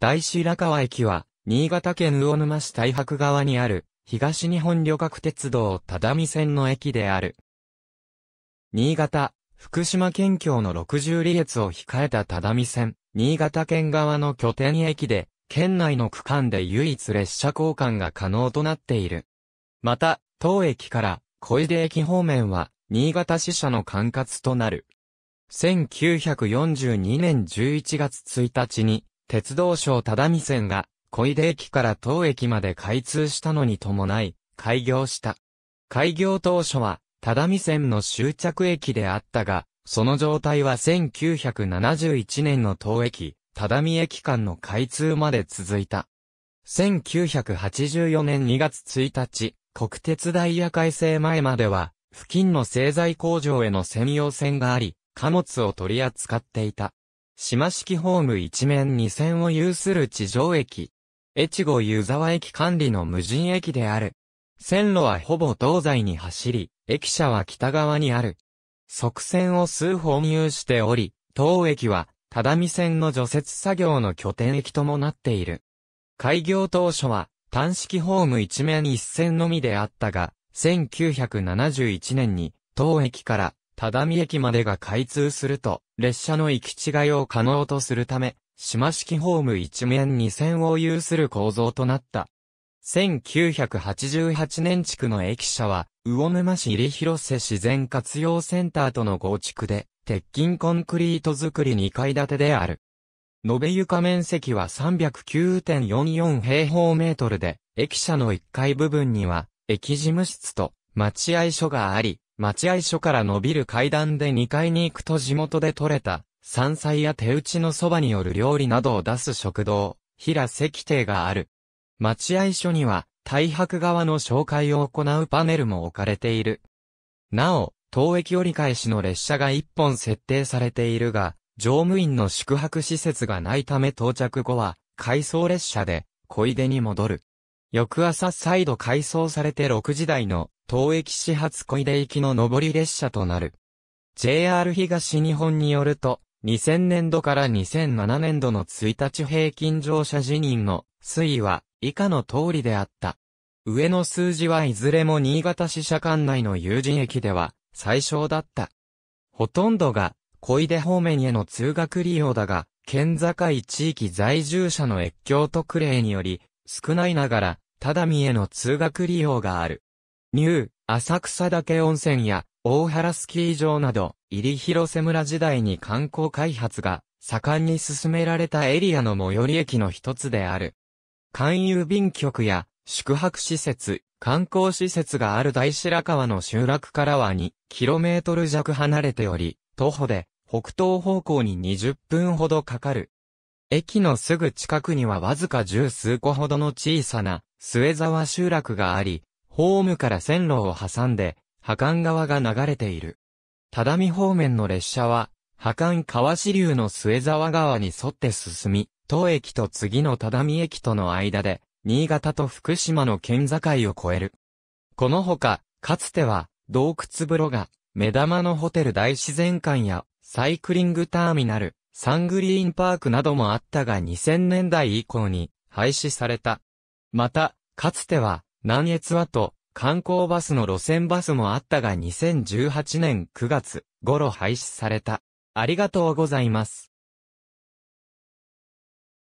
大白川駅は、新潟県魚沼市大白川にある、東日本旅客鉄道只見線の駅である。新潟、福島県境の60里列を控えた只見線、新潟県側の拠点駅で、県内の区間で唯一列車交換が可能となっている。また、当駅から小出駅方面は、新潟支社の管轄となる。1942年11月1日に、鉄道省只見線が、小出駅から当駅まで開通したのに伴い、開業した。開業当初は、只見線の終着駅であったが、その状態は1971年の当駅、只見駅間の開通まで続いた。1984年2月1日、国鉄ダイヤ改正前までは、付近の製材工場への専用線があり、貨物を取り扱っていた。島式ホーム一面二線を有する地上駅。越後湯沢駅管理の無人駅である。線路はほぼ東西に走り、駅舎は北側にある。側線を数本有しており、当駅は、只見線の除雪作業の拠点駅ともなっている。開業当初は、単式ホーム一面一線のみであったが、1971年に、当駅から只見駅までが開通すると、列車の行き違いを可能とするため、島式ホーム一面二線を有する構造となった。1988年地区の駅舎は、魚沼市入広瀬自然活用センターとの合築で、鉄筋コンクリート造り2階建てである。延べ床面積は309.44平方メートルで、駅舎の1階部分には、駅事務室と待合所があり、待合所から伸びる階段で2階に行くと地元で採れた、山菜や手打ちのそばによる料理などを出す食堂、平石亭がある。待合所には、大白側の紹介を行うパネルも置かれている。なお、当駅折り返しの列車が1本設定されているが、乗務員の宿泊施設がないため到着後は、回送列車で、小出に戻る。翌朝再度改装されて6時台の東駅始発小出行きの上り列車となる。JR 東日本によると、2000年度から2007年度の1日平均乗車辞任の推移は以下の通りであった。上の数字はいずれも新潟支社管内の有人駅では最小だった。ほとんどが小出方面への通学利用だが、県境地域在住者の越境特例により少ないながら只見への通学利用がある。ニュー、浅草岳温泉や大原スキー場など、入広瀬村時代に観光開発が盛んに進められたエリアの最寄り駅の一つである。勧誘便局や宿泊施設、観光施設がある大白川の集落からは 2km 弱離れており、徒歩で北東方向に20分ほどかかる。駅のすぐ近くにはわずか十数個ほどの小さな末沢集落があり、ホームから線路を挟んで、破間川が流れている。只見方面の列車は、破間川支流の末沢川に沿って進み、当駅と次の只見駅との間で、新潟と福島の県境を越える。このほか、かつては、洞窟風呂が、目玉のホテル大自然館や、サイクリングターミナル、サングリーンパークなどもあったが2000年代以降に、廃止された。また、かつては、南越和と観光バスの路線バスもあったが2018年9月頃廃止された。ありがとうございます。